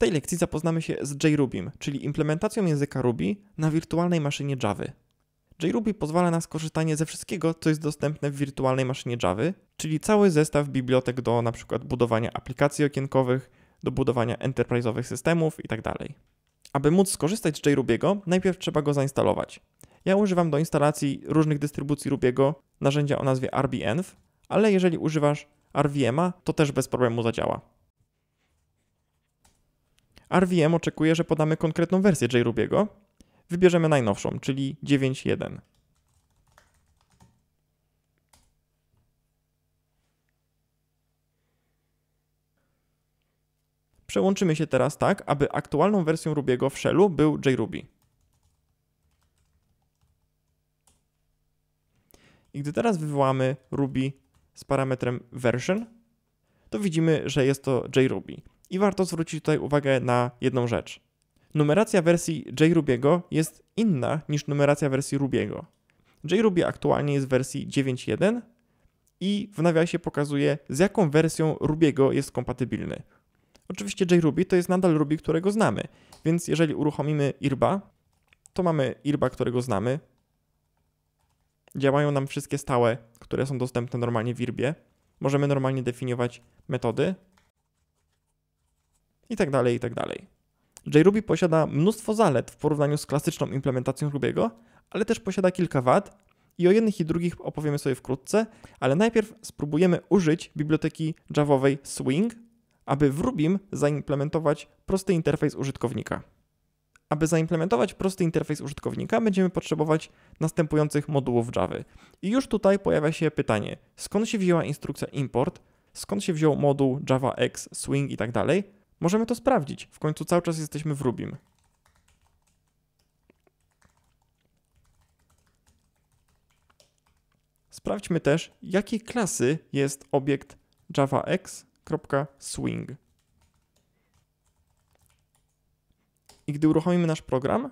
tej lekcji zapoznamy się z JRubim, czyli implementacją języka Ruby na wirtualnej maszynie Java. JRuby pozwala na skorzystanie ze wszystkiego, co jest dostępne w wirtualnej maszynie Java, czyli cały zestaw bibliotek do np. budowania aplikacji okienkowych, do budowania enterprise'owych systemów itd. Tak Aby móc skorzystać z JRubiego, najpierw trzeba go zainstalować. Ja używam do instalacji różnych dystrybucji Rubiego narzędzia o nazwie RBNV, ale jeżeli używasz RVM'a, to też bez problemu zadziała. RVM oczekuje, że podamy konkretną wersję JRubiego. Wybierzemy najnowszą, czyli 9.1. Przełączymy się teraz tak, aby aktualną wersją Rubiego w shellu był JRuby. I gdy teraz wywołamy Ruby z parametrem version, to widzimy, że jest to JRuby. I warto zwrócić tutaj uwagę na jedną rzecz. Numeracja wersji JRubiego jest inna niż numeracja wersji Rubiego. JRuby aktualnie jest w wersji 9.1 i w nawiasie pokazuje, z jaką wersją Rubiego jest kompatybilny. Oczywiście JRuby to jest nadal Ruby, którego znamy, więc jeżeli uruchomimy IRBA, to mamy IRBA, którego znamy. Działają nam wszystkie stałe, które są dostępne normalnie w IRBie. Możemy normalnie definiować metody, i tak dalej, i tak dalej. JRuby posiada mnóstwo zalet w porównaniu z klasyczną implementacją Rubiego, ale też posiada kilka wad i o jednych i drugich opowiemy sobie wkrótce, ale najpierw spróbujemy użyć biblioteki javowej Swing, aby w Rubim zaimplementować prosty interfejs użytkownika. Aby zaimplementować prosty interfejs użytkownika, będziemy potrzebować następujących modułów Java. I już tutaj pojawia się pytanie, skąd się wzięła instrukcja import, skąd się wziął moduł JavaX, Swing i tak dalej, Możemy to sprawdzić. W końcu cały czas jesteśmy w Rubim. Sprawdźmy też, jakiej klasy jest obiekt javax.swing. I gdy uruchomimy nasz program,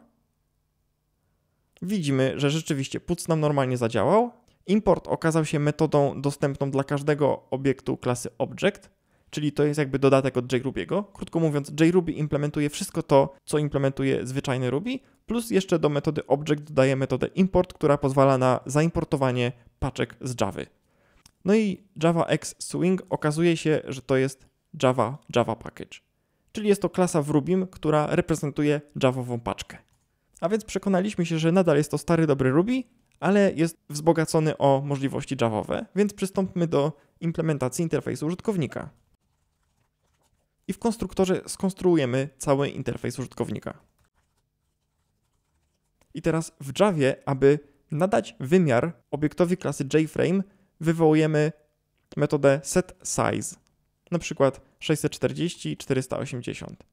widzimy, że rzeczywiście puc nam normalnie zadziałał. Import okazał się metodą dostępną dla każdego obiektu klasy Object, czyli to jest jakby dodatek od JRuby'ego. Krótko mówiąc, JRuby implementuje wszystko to, co implementuje zwyczajny Ruby, plus jeszcze do metody object dodaje metodę import, która pozwala na zaimportowanie paczek z Java. No i Java X Swing okazuje się, że to jest Java Java Package, czyli jest to klasa w Rubim, która reprezentuje Javową paczkę. A więc przekonaliśmy się, że nadal jest to stary dobry Ruby, ale jest wzbogacony o możliwości Javowe, więc przystąpmy do implementacji interfejsu użytkownika i w konstruktorze skonstruujemy cały interfejs użytkownika. I teraz w Javie, aby nadać wymiar obiektowi klasy JFrame, wywołujemy metodę setSize, na przykład 640 480.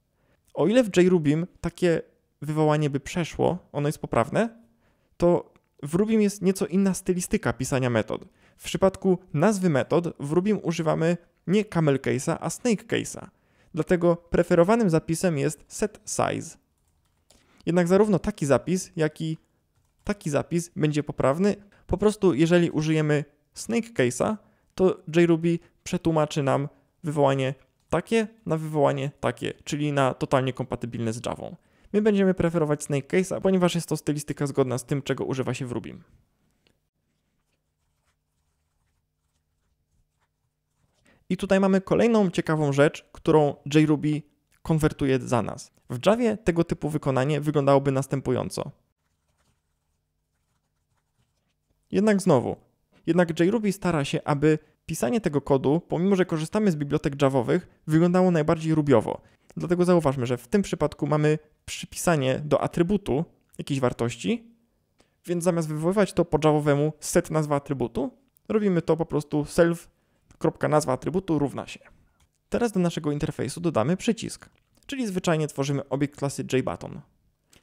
O ile w JRubim takie wywołanie by przeszło, ono jest poprawne, to w Rubim jest nieco inna stylistyka pisania metod. W przypadku nazwy metod w Rubim używamy nie camel case'a, a snake case'a dlatego preferowanym zapisem jest set size. Jednak zarówno taki zapis, jak i taki zapis będzie poprawny. Po prostu jeżeli użyjemy snake case'a, to JRuby przetłumaczy nam wywołanie takie na wywołanie takie, czyli na totalnie kompatybilne z Javą. My będziemy preferować snake case'a, ponieważ jest to stylistyka zgodna z tym, czego używa się w Rubim. I tutaj mamy kolejną ciekawą rzecz, którą JRuby konwertuje za nas. W Javie tego typu wykonanie wyglądałoby następująco. Jednak znowu, jednak JRuby stara się, aby pisanie tego kodu, pomimo że korzystamy z bibliotek javowych, wyglądało najbardziej rubiowo. Dlatego zauważmy, że w tym przypadku mamy przypisanie do atrybutu jakiejś wartości, więc zamiast wywoływać to po javowemu set nazwa atrybutu, robimy to po prostu self kropka nazwa atrybutu równa się. Teraz do naszego interfejsu dodamy przycisk, czyli zwyczajnie tworzymy obiekt klasy JButton.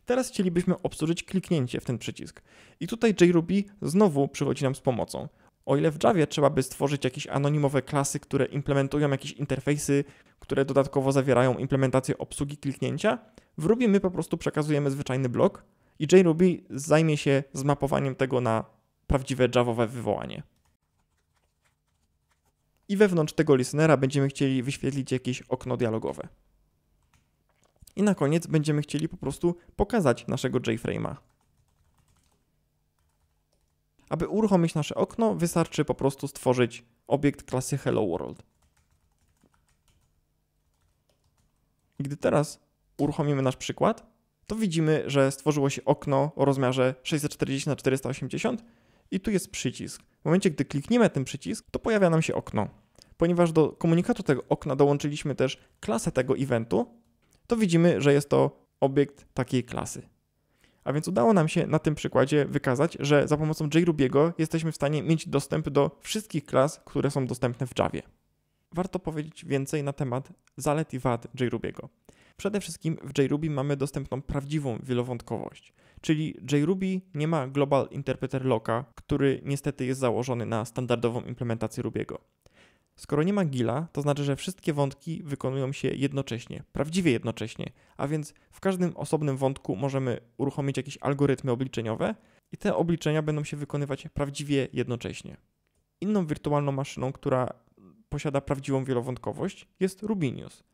Teraz chcielibyśmy obsłużyć kliknięcie w ten przycisk. I tutaj JRuby znowu przychodzi nam z pomocą. O ile w Java trzeba by stworzyć jakieś anonimowe klasy, które implementują jakieś interfejsy, które dodatkowo zawierają implementację obsługi kliknięcia, w Ruby my po prostu przekazujemy zwyczajny blok i JRuby zajmie się zmapowaniem tego na prawdziwe javowe wywołanie i wewnątrz tego listenera będziemy chcieli wyświetlić jakieś okno dialogowe. I na koniec będziemy chcieli po prostu pokazać naszego JFrame'a. Aby uruchomić nasze okno, wystarczy po prostu stworzyć obiekt klasy Hello World. Gdy teraz uruchomimy nasz przykład, to widzimy, że stworzyło się okno o rozmiarze 640x480 i tu jest przycisk. W momencie, gdy klikniemy ten przycisk, to pojawia nam się okno ponieważ do komunikatu tego okna dołączyliśmy też klasę tego eventu, to widzimy, że jest to obiekt takiej klasy. A więc udało nam się na tym przykładzie wykazać, że za pomocą JRubiego jesteśmy w stanie mieć dostęp do wszystkich klas, które są dostępne w Javie. Warto powiedzieć więcej na temat zalet i wad JRubiego. Przede wszystkim w JRuby mamy dostępną prawdziwą wielowątkowość, czyli JRuby nie ma Global Interpreter Locka, który niestety jest założony na standardową implementację Rubiego. Skoro nie ma gila, to znaczy, że wszystkie wątki wykonują się jednocześnie, prawdziwie jednocześnie, a więc w każdym osobnym wątku możemy uruchomić jakieś algorytmy obliczeniowe i te obliczenia będą się wykonywać prawdziwie jednocześnie. Inną wirtualną maszyną, która posiada prawdziwą wielowątkowość, jest Rubinius.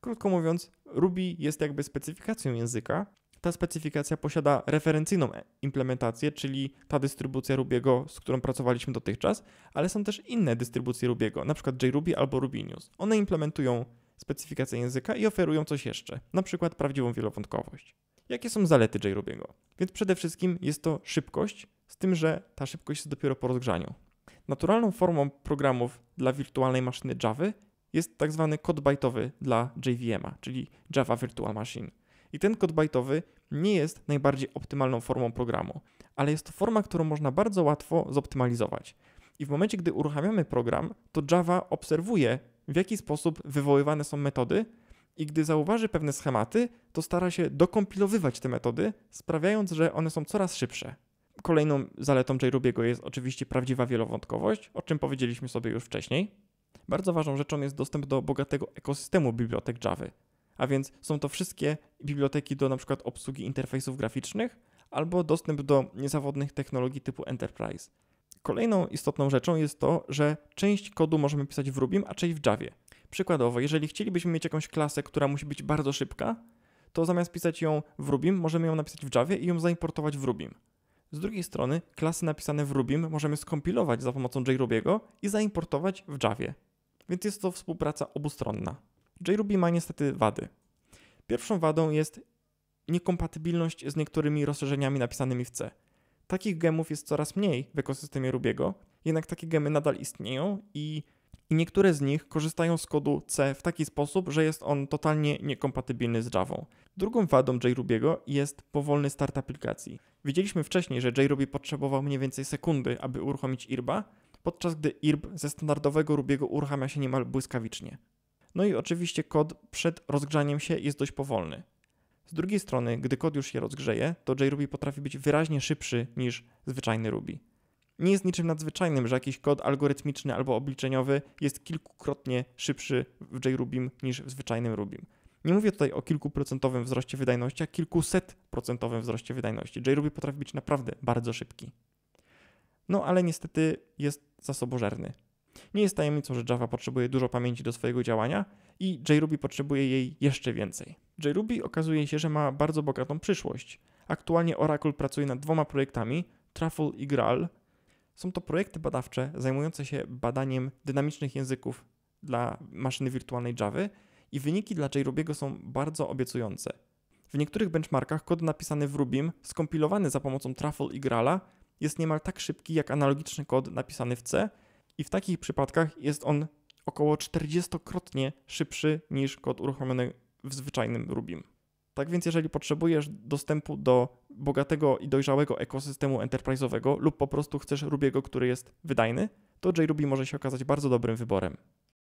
Krótko mówiąc, Ruby jest jakby specyfikacją języka, ta specyfikacja posiada referencyjną e, implementację, czyli ta dystrybucja Rubiego, z którą pracowaliśmy dotychczas, ale są też inne dystrybucje Rubiego, np. JRuby albo Rubinius. One implementują specyfikację języka i oferują coś jeszcze, np. prawdziwą wielowątkowość. Jakie są zalety JRubiego? Więc przede wszystkim jest to szybkość, z tym, że ta szybkość jest dopiero po rozgrzaniu. Naturalną formą programów dla wirtualnej maszyny Java jest tak zwany kod bajtowy dla JVM'a, czyli Java Virtual Machine. I ten kod bajtowy nie jest najbardziej optymalną formą programu, ale jest to forma, którą można bardzo łatwo zoptymalizować. I w momencie, gdy uruchamiamy program, to Java obserwuje, w jaki sposób wywoływane są metody, i gdy zauważy pewne schematy, to stara się dokompilowywać te metody, sprawiając, że one są coraz szybsze. Kolejną zaletą JRubiego jest oczywiście prawdziwa wielowątkowość, o czym powiedzieliśmy sobie już wcześniej. Bardzo ważną rzeczą jest dostęp do bogatego ekosystemu bibliotek Java, a więc są to wszystkie biblioteki do np. obsługi interfejsów graficznych albo dostęp do niezawodnych technologii typu Enterprise. Kolejną istotną rzeczą jest to, że część kodu możemy pisać w Rubim, a część w Javie. Przykładowo, jeżeli chcielibyśmy mieć jakąś klasę, która musi być bardzo szybka, to zamiast pisać ją w Rubim, możemy ją napisać w Javie i ją zaimportować w Rubim. Z drugiej strony, klasy napisane w Rubim możemy skompilować za pomocą JRubiego i zaimportować w Javie. Więc jest to współpraca obustronna. JRuby ma niestety wady. Pierwszą wadą jest niekompatybilność z niektórymi rozszerzeniami napisanymi w C. Takich gemów jest coraz mniej w ekosystemie Rubiego, jednak takie gemy nadal istnieją i, i niektóre z nich korzystają z kodu C w taki sposób, że jest on totalnie niekompatybilny z Java. Drugą wadą JRubiego jest powolny start aplikacji. Widzieliśmy wcześniej, że JRuby potrzebował mniej więcej sekundy, aby uruchomić IRBA, podczas gdy IRB ze standardowego Rubiego uruchamia się niemal błyskawicznie. No i oczywiście kod przed rozgrzaniem się jest dość powolny. Z drugiej strony, gdy kod już się rozgrzeje, to JRuby potrafi być wyraźnie szybszy niż zwyczajny Ruby. Nie jest niczym nadzwyczajnym, że jakiś kod algorytmiczny albo obliczeniowy jest kilkukrotnie szybszy w JRubim niż w zwyczajnym Rubim. Nie mówię tutaj o kilkuprocentowym wzroście wydajności, a kilkusetprocentowym wzroście wydajności. JRuby potrafi być naprawdę bardzo szybki. No ale niestety jest zasobożerny. Nie jest tajemnicą, że Java potrzebuje dużo pamięci do swojego działania i JRuby potrzebuje jej jeszcze więcej. JRuby okazuje się, że ma bardzo bogatą przyszłość. Aktualnie Oracle pracuje nad dwoma projektami, Truffle i Graal. Są to projekty badawcze zajmujące się badaniem dynamicznych języków dla maszyny wirtualnej Java i wyniki dla JRubiego są bardzo obiecujące. W niektórych benchmarkach kod napisany w Rubim, skompilowany za pomocą Truffle i Graala, jest niemal tak szybki jak analogiczny kod napisany w C i w takich przypadkach jest on około 40-krotnie szybszy niż kod uruchomiony w zwyczajnym Rubim. Tak więc, jeżeli potrzebujesz dostępu do bogatego i dojrzałego ekosystemu enterprise'owego lub po prostu chcesz Rubiego, który jest wydajny, to JRuby może się okazać bardzo dobrym wyborem.